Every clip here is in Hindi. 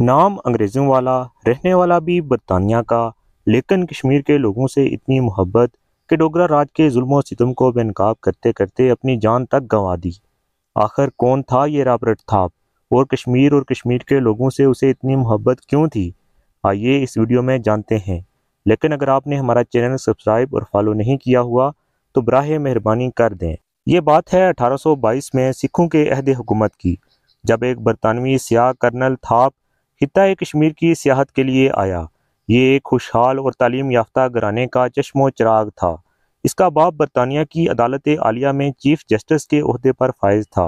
नाम अंग्रेज़ों वाला रहने वाला भी बरतानिया का लेकिन कश्मीर के लोगों से इतनी मोहब्बत कि डोगरा राज के जुल्म सितम को बेनकाब करते करते अपनी जान तक गंवा दी आखिर कौन था ये रॉबर्ट थाप और कश्मीर और कश्मीर के लोगों से उसे इतनी मोहब्बत क्यों थी आइए इस वीडियो में जानते हैं लेकिन अगर आपने हमारा चैनल सब्सक्राइब और फॉलो नहीं किया हुआ तो बरह मेहरबानी कर दें यह बात है 1822 में सिखों के अहद हुकूमत की जब एक बरतानवी सिया कर्नल थाप खत्ता कश्मीर की सियाहत के लिए आया ये एक खुशहाल और तालीम याफ्ता घराने का चश्मो चराग था इसका बाप बरतानिया की अदालत आलिया में चीफ जस्टिस के अहदे पर फायज था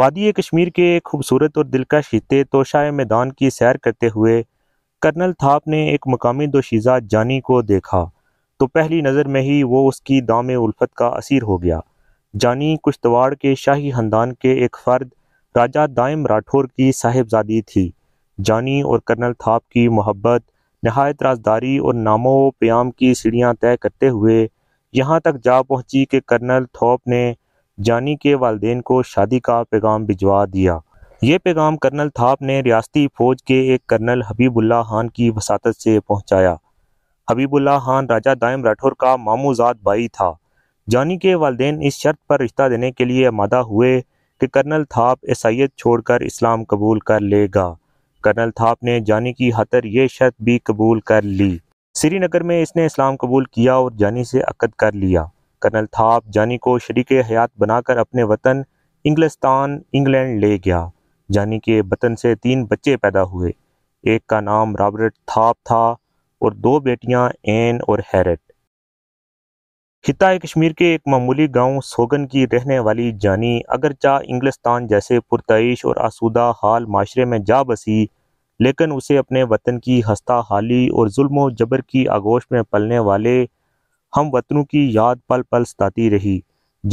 वादी कश्मीर के खूबसूरत और दिलकश खत्े तोशाए मैदान की सैर करते हुए कर्नल थाप ने एक मकामी दोशीज़ा जानी को देखा तो पहली नज़र में ही वो उसकी दाम उल्फत का असीर हो गया जानी कुश्तवाड़ के शाही खानदान के एक फ़र्द राजा दायम राठौर की साहेबजादी थी जानी और कर्नल थाप की मोहब्बत नहायत राजदारी और नामो प्याम की सीढ़ियाँ तय करते हुए यहाँ तक जा पहुँची कि कर्नल थोप ने जानी के वालदेन को शादी का पैगाम भिजवा दिया ये पैगाम कर्नल थाप ने रियाती फ़ौज के एक कर्नल हबीबुल्ला खान की वसात से पहुँचाया हबीबुल्ला खान राजा दायम राठौर का मामूजाद भाई था जानी के वालदेन इस शर्त पर रिश्ता देने के लिए आमादा हुए कि कर्नल थाप ईसाइत छोड़कर इस्लाम कबूल कर लेगा कर्नल थाप ने जानी की हतर ये शर्त भी कबूल कर ली श्रीनगर में इसने इस्लाम कबूल किया और जानी से अकद कर लिया कर्नल थाप जानी को शरीक हयात बनाकर अपने वतन इंग्लिस्तान इंग्लैंड ले गया जानी के वतन से तीन बच्चे पैदा हुए एक का नाम रॉबर्ट थाप था और दो बेटियां एन और हैरट खिताए कश्मीर के एक मामूली गांव सोगन की रहने वाली जानी अगरचा इंग्लिस्तान जैसे पुरतश और आसूदा हाल माशरे में जा बसी लेकिन उसे अपने वतन की हस्ता हाली और जुल्म जबर की आगोश में पलने वाले हम वतनों की याद पल पल सताती रही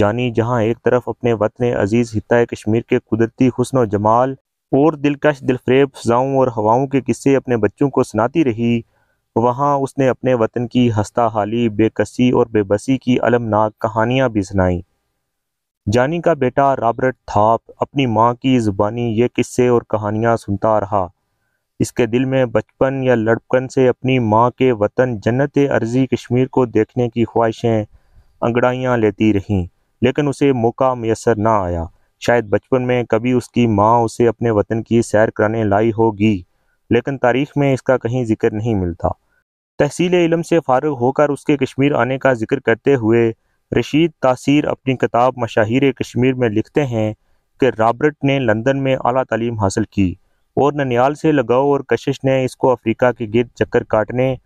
जानी जहां एक तरफ अपने वतन अजीज़ हिता कश्मीर के कुदरती हसन व जमाल और दिलकश दिलफरेब फ़ाओं और हवाओं के किस्से अपने बच्चों को सुनाती रही वहाँ उसने अपने वतन की हस्ता हाली बेकसी और बेबसी की अलमनाक कहानियाँ भी सुनाईं जानी का बेटा रॉबर्ट थाप अपनी माँ की ज़ुबानी ये किस्से और कहानियाँ सुनता रहा इसके दिल में बचपन या लड़पन से अपनी माँ के वतन जन्नत अर्जी कश्मीर को देखने की ख्वाहिशें अंगड़ाइयाँ लेती रहीं लेकिन उसे मौका मैसर ना आया शायद बचपन में कभी उसकी माँ उसे अपने वतन की सैर कराने लाई होगी लेकिन तारीख में इसका कहीं जिक्र नहीं मिलता तहसील इलम से फारग होकर उसके कश्मीर आने का जिक्र करते हुए रशीद तासीर अपनी किताब मशाहिर कश्मीर में लिखते हैं कि रॉबर्ट ने लंदन में अला तलीम हासिल की और ननियाल से लगाओ और कशिश ने इसको अफ्रीका के गिर चक्कर काटने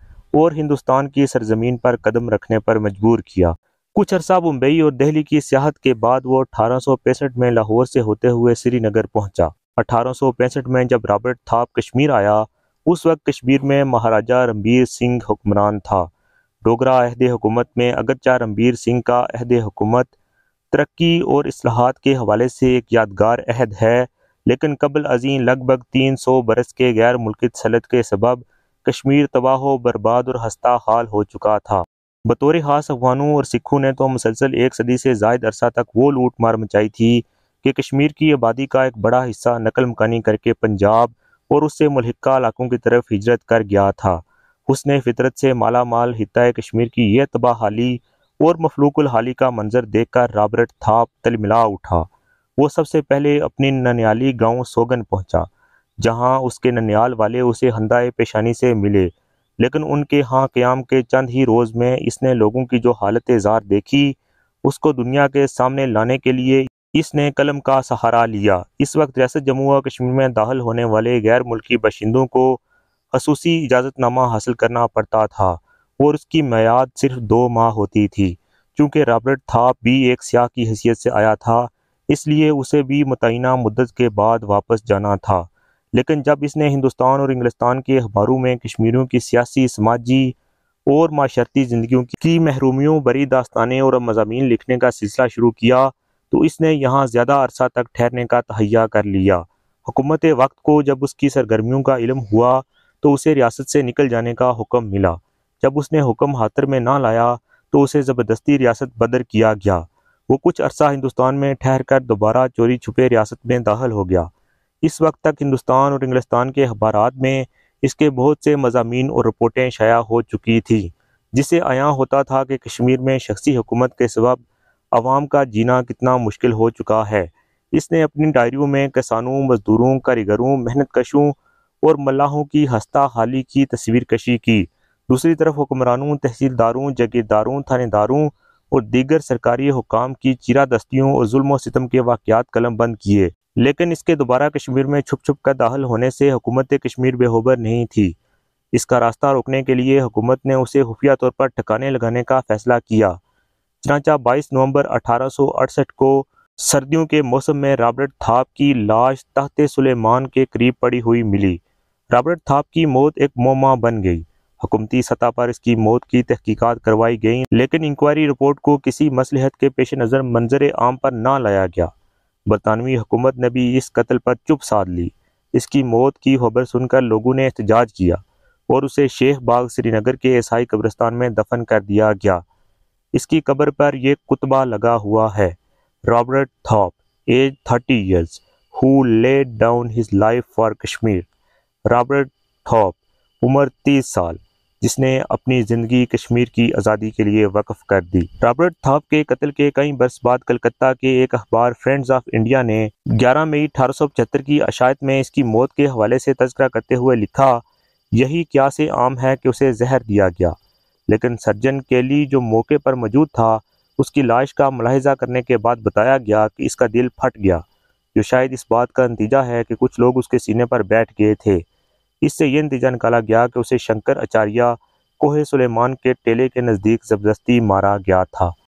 और हिंदुस्तान की सरजमीन पर कदम रखने पर मजबूर किया कुछ अरसा मुंबई और दिल्ली की सियाहत के बाद वो अठारह में लाहौर से होते हुए श्रीनगर पहुंचा अठारह में जब रॉबर्ट थाप कश्मीर आया उस वक्त कश्मीर में महाराजा रणबीर सिंह हुक्मरान था डोगरा अहद हुकूमत में अगरचा रणबीर सिंह का अहद हुकूमत तरक्की और असलाहत के हवाले से एक यादगार अहद है लेकिन कबल अजीम लगभग तीन सौ बरस के गैर मुल्क सलत के सबब कश्मीर तबाह बर्बाद और हस्ता हाल हो चुका था बतौर खास अफगानों और सिखों ने तो मुसलसल एक सदी से जायद अरसा तक वो लूट मार मचाई थी कि कश्मीर की आबादी का एक बड़ा हिस्सा नकल मकानी करके पंजाब और उससे मलहिका इलाकों की तरफ हिजरत कर गया था उसने फितरत से माला माल हिता कश्मीर की यह तबाह हाली और मफलूकुल हाली का मंजर देख कर रॉबर्ट थाप तलमिला उठा वो सबसे पहले अपने ननियाली गांव सोगन पहुंचा जहां उसके ननियाल वाले उसे हंदाए पेशानी से मिले लेकिन उनके हाँ क्याम के चंद ही रोज़ में इसने लोगों की जो हालत ज़ार देखी उसको दुनिया के सामने लाने के लिए इसने कलम का सहारा लिया इस वक्त रियासत जम्मू और कश्मीर में दाखिल होने वाले गैर मुल्की बाशिंदों को खसूसी इजाज़तनामा हासिल करना पड़ता था और उसकी मैयाद सिर्फ दो माह होती थी चूँकि रॉबर्ट था भी एक सियाह की हैसियत से आया था इसलिए उसे भी मुतयना मुद्दत के बाद वापस जाना था लेकिन जब इसने हिंदुस्तान और इंग्लिस्तान के अखबारों में कश्मीरियों की सियासी समाजी और माशरती ज़िंदगी की महरूमियों बरी दास्तानें और मजामी लिखने का सिलसिला शुरू किया तो इसने यहाँ ज़्यादा अरसा तक ठहरने का तहैया कर लिया हुकूमत वक्त को जब उसकी सरगर्मियों का इलम हुआ तो उसे रियासत से निकल जाने का हुक्म मिला जब उसने हुक्म हाथर में ना लाया तो उसे ज़बरदस्ती रियासत बदर किया गया वो कुछ अरसा हिंदुस्तान में ठहर कर दोबारा चोरी छुपे रियासत में दाखिल हो गया इस वक्त तक हिंदुस्तान और इंग्लिस्तान के अखबार में इसके बहुत से मजामी और रिपोर्टें शाया हो चुकी थी जिसे आया होता था कि कश्मीर में शख्सी हुकूमत के सबब आवाम का जीना कितना मुश्किल हो चुका है इसने अपनी डायरियों में किसानों मज़दूरों कारीगरों मेहनत कशों और मल्लाहों की हस्ता हाली की तस्वीर कशी की दूसरी तरफ हुक्मरानों तहसीलदारों जगीरदारों थानेदारों और दीगर सरकारी हुकाम की चिरा दस्तियों और जुल्म सितम के वाक़ात कलम बंद किए लेकिन इसके दोबारा कश्मीर में छुप छुप का दाखिल होने से हुकूमत कश्मीर बेहोबर नहीं थी इसका रास्ता रोकने के लिए हुकूमत ने उसे खुफिया तौर पर ठिकाने लगाने का फैसला किया चनाचा 22 नवंबर अठारह को सर्दियों के मौसम में रॉबर्ट थाप की लाश तख्त सुलेमान के करीब पड़ी हुई मिली रॉबर्ट थाप की मौत एक मोमा बन गई हुकूमती सतह पर इसकी मौत की तहकीकात करवाई गई लेकिन इंक्वायरी रिपोर्ट को किसी मसलहत के पेश नज़र मंजर आम पर ना लाया गया बरतानवी हुकूमत ने भी इस कत्ल पर चुप साध ली इसकी मौत की खबर सुनकर लोगों ने एहतजाज किया और उसे शेख बाग श्रीनगर के ईसाई कब्रस्तान में दफन कर दिया गया इसकी कब्र पर यह कुतबा लगा हुआ है Robert Thorpe age thirty years who laid down his life for Kashmir Robert Thorpe उम्र तीस साल जिसने अपनी ज़िंदगी कश्मीर की आज़ादी के लिए वक्फ कर दी रॉबर्ट थॉप के कत्ल के कई बरस बाद कलकत्ता के एक अखबार फ्रेंड्स ऑफ इंडिया ने 11 मई पचहत्तर की अशायत में इसकी मौत के हवाले से तस्करा करते हुए लिखा यही क्या से आम है कि उसे जहर दिया गया लेकिन सर्जन केली जो मौके पर मौजूद था उसकी लाश का मुलाहजा करने के बाद बताया गया कि इसका दिल फट गया जो शायद इस बात का नतीजा है कि कुछ लोग उसके सीने पर बैठ गए थे इससे यह नतीजा निकाला गया कि उसे शंकर आचार्य कोहे सुलेमान के टेले के नज़दीक ज़बरदस्ती मारा गया था